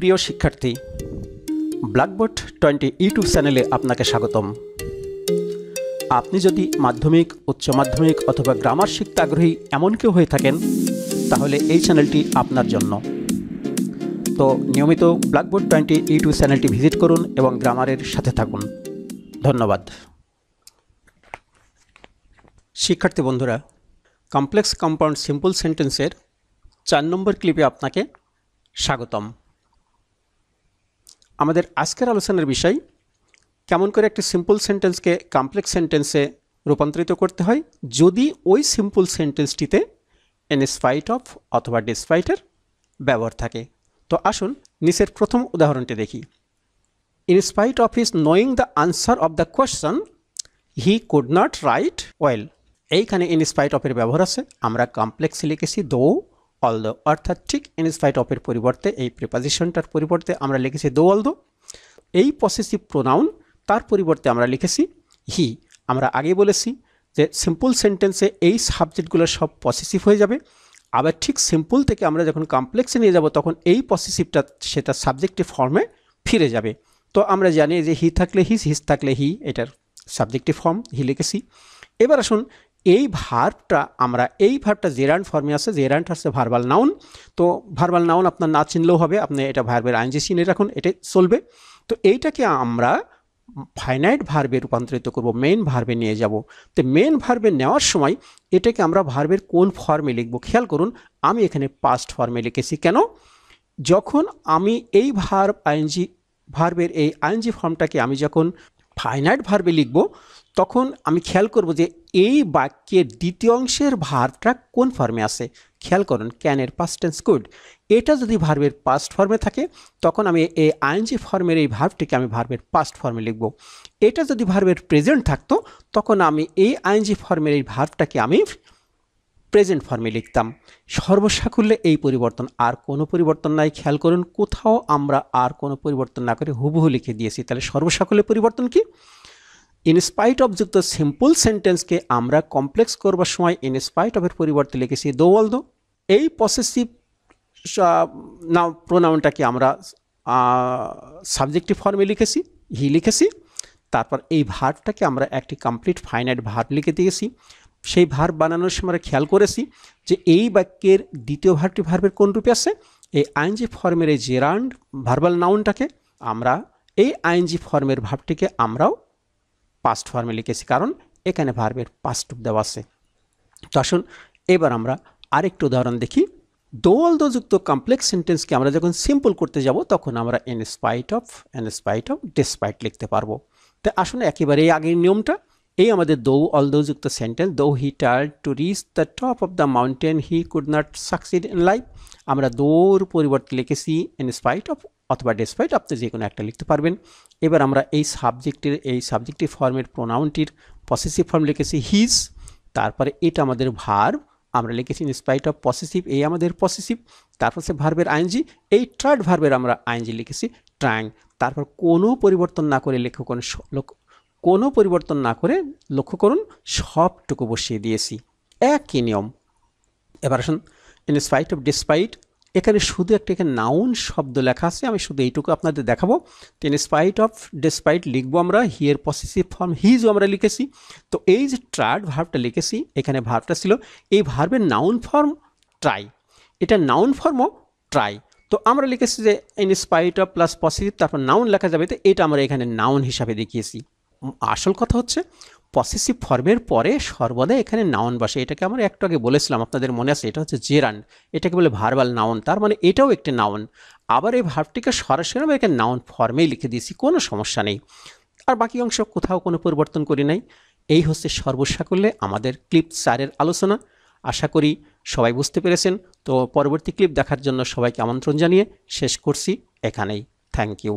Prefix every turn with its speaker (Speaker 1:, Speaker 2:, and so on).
Speaker 1: প্রিয় শিক্ষার্থী blackboard twenty YouTube চ্যানেলে আপনাকে স্বাগতম আপনি যদি মাধ্যমিক উচ্চ মাধ্যমিক অথবা গ্রামার শিখতে আগ্রহী এমন কেউ হয়ে থাকেন তাহলে এই চ্যানেলটি আপনার জন্য তো নিয়মিত ব্ল্যাকবোর্ড টোয়েন্টি ইউটিউব চ্যানেলটি ভিজিট করুন এবং গ্রামারের সাথে থাকুন ধন্যবাদ শিক্ষার্থী বন্ধুরা কমপ্লেক্স কম্পাউন্ড সিম্পল সেন্টেন্সের চার নম্বর ক্লিপে আপনাকে স্বাগতম আমাদের আজকের আলোচনার বিষয় কেমন করে একটি সিম্পল সেন্টেন্সকে কমপ্লেক্স সেন্টেন্সে রূপান্তরিত করতে হয় যদি ওই সিম্পল সেন্টেন্সটিতে এনএসফাইট অফ অথবা ডিসফাইটের ব্যবহার থাকে তো আসুন নিচের প্রথম উদাহরণটি দেখি in spite of his knowing the answer of the question he could not write well এইখানে ইনস্পাইট অফের ব্যবহার আছে আমরা কমপ্লেক্সে লিখেছি দৌ অলদো অর্থাৎ ঠিক ইনস্পাইট অফের পরিবর্তে এই প্রিপাজিশনটার পরিবর্তে আমরা লিখেছি দো অলদো এই পসেসিভ প্রোনাউন তার পরিবর্তে আমরা লিখেছি হি আমরা আগে বলেছি যে সিম্পল সেন্টেন্সে এই সাবজেক্টগুলো সব পসেসিভ হয়ে যাবে আবার ঠিক সিম্পল থেকে আমরা যখন কমপ্লেক্সে নিয়ে যাব তখন এই পসেসিভটা সেটা সাবজেক্টিভ ফর্মে ফিরে যাবে তো আমরা জানি যে হি থাকলে হিস হিস থাকলে হি এটার সাবজেক্টিভ ফর্ম হি লিখেছি এবার আসুন এই ভার্বটা আমরা এই ভার্বটা জেরান্ড ফর্মে আছে জেরান্ড আসছে ভার্বাল নাউন তো ভার্বাল নাউন আপনার না চিনলেও হবে আপনি এটা ভার্বের আইনজি চিনে রাখুন এটা চলবে তো এইটাকে আমরা ফাইনাইট ভার্বে রূপান্তরিত করব মেন ভার্বে নিয়ে যাব তো মেন ভার্বে নেওয়ার সময় এটাকে আমরা ভার্বের কোন ফর্মে লিখব খেয়াল করুন আমি এখানে পাস্ট ফর্মে লিখেছি কেন যখন আমি এই ভার্ব আইনজি ভার্বের এই আইনজি ফর্মটাকে আমি যখন ফাইনাইট ভার্বে লিখব তখন আমি খেয়াল করব যে এই বাক্যের দ্বিতীয় অংশের ভারটা কোন ফর্মে আসে খেয়াল করুন ক্যানের পাস্ট টেন্স কুড এটা যদি ভার্বের পাস্ট ফর্মে থাকে তখন আমি এই আইনজি ফর্মের এই ভার্বটিকে আমি ভার্বের পাস্ট ফর্মে লিখব এটা যদি ভার্বের প্রেজেন্ট থাকতো তখন আমি এই আইনজি ফর্মের এই ভার্বটাকে আমি প্রেজেন্ট ফর্মে লিখতাম সর্বসাকুল্যে এই পরিবর্তন আর কোনো পরিবর্তন নাই খেয়াল করুন কোথাও আমরা আর কোনো পরিবর্তন না করে হুবহু লিখে দিয়েছি তাহলে সর্বসাকুল্যে পরিবর্তন কি ইনস্পাইট অফ যুক্ত সিম্পল সেন্টেন্সকে আমরা কমপ্লেক্স করবার সময় ইনস্পাইট অফের পরিবর্তে লিখেছি দো দো এই পসেসিভ না প্রোনাউনটাকে আমরা সাবজেক্টিভ ফর্মে লিখেছি হি লিখেছি তারপর এই ভারটাকে আমরা একটি কমপ্লিট ফাইনাইট ভার্ব লিখে দিয়েছি সেই ভার বানানোর সময় আমরা খেয়াল করেছি যে এই বাক্যের দ্বিতীয় ভারটি ভার্বের কোন রূপে আছে এই আইনজি ফর্মের এই জেরান্ড ভার্বাল নাউনটাকে আমরা এই আইনজি ফর্মের ভাবটিকে আমরাও পাস্ট ফর্মে লিখেছি কারণ এখানে ভার্বের পাস্ট দেওয়া আছে তো আসুন এবার আমরা আরেকটু উদাহরণ দেখি দো যুক্ত কমপ্লেক্স সেন্টেন্সকে আমরা যখন সিম্পল করতে যাব তখন আমরা in spite of in spite of despite লিখতে পারবো তো আসুন একেবারে এই আগের নিয়মটা এই আমাদের দৌ যুক্ত sentence though he tried to reach the top of the mountain he could not succeed in life আমরা দৌর পরিবর্তে লিখেছি ইন স্পাইট অফ অথবা ডেসপাইট আপনি যে কোনো একটা লিখতে পারবেন এবার আমরা এই সাবজেক্টের এই সাবজেক্টিভ ফর্মের প্রোনাউনটির পসেসিভ ফর্ম লিখেছি হিজ তারপরে এটা আমাদের ভার আমরা লিখেছি ইনস্পাইট অফ পসেসিভ এই আমাদের পসেসিভ তারপর সে ভার্বের আইনজি এই থার্ড ভার্বের আমরা আইনজি লিখেছি ট্রাং তারপর কোনো পরিবর্তন না করে লেখক কোনো পরিবর্তন না করে লক্ষ্য করুন সবটুকু বসিয়ে দিয়েছি একই নিয়ম এবার আসুন ইনস্পাইট অফ ডিসপাইট এখানে শুধু একটা এখানে নাউন শব্দ লেখা আছে আমি শুধু এইটুকু আপনাদের দেখাবো তো স্পাইট অফ ডিসপাইট লিখবো আমরা হিয়ের পসিসিভ ফর্ম হিজও আমরা লিখেছি তো এই যে ট্রাড ভার্বটা লিখেছি এখানে ভার্বটা ছিল এই ভার্বের নাউন ফর্ম ট্রাই এটা নাউন ফর্মও ট্রাই তো আমরা লিখেছি যে in spite of plus positive তারপর নাউন লেখা যাবে তো এটা আমরা এখানে নাউন হিসাবে দেখিয়েছি আসল কথা হচ্ছে পসেসিভ ফর্মের পরে সর্বদা এখানে নাউন বসে এটাকে আমরা একটু আগে বলেছিলাম আপনাদের মনে আছে এটা হচ্ছে জেরান এটাকে বলে ভার্বাল নাউন তার মানে এটাও একটি নাউন আবার এই ভার্বটিকে সরাসরি আমরা এখানে নাউন ফর্মেই লিখে দিয়েছি কোনো সমস্যা নেই আর বাকি অংশ কোথাও কোনো পরিবর্তন করি নাই এই হচ্ছে সর্বসাকল্যে আমাদের ক্লিপ স্যারের আলোচনা আশা করি সবাই বুঝতে পেরেছেন তো পরবর্তী ক্লিপ দেখার জন্য সবাইকে আমন্ত্রণ জানিয়ে শেষ করছি এখানেই থ্যাংক ইউ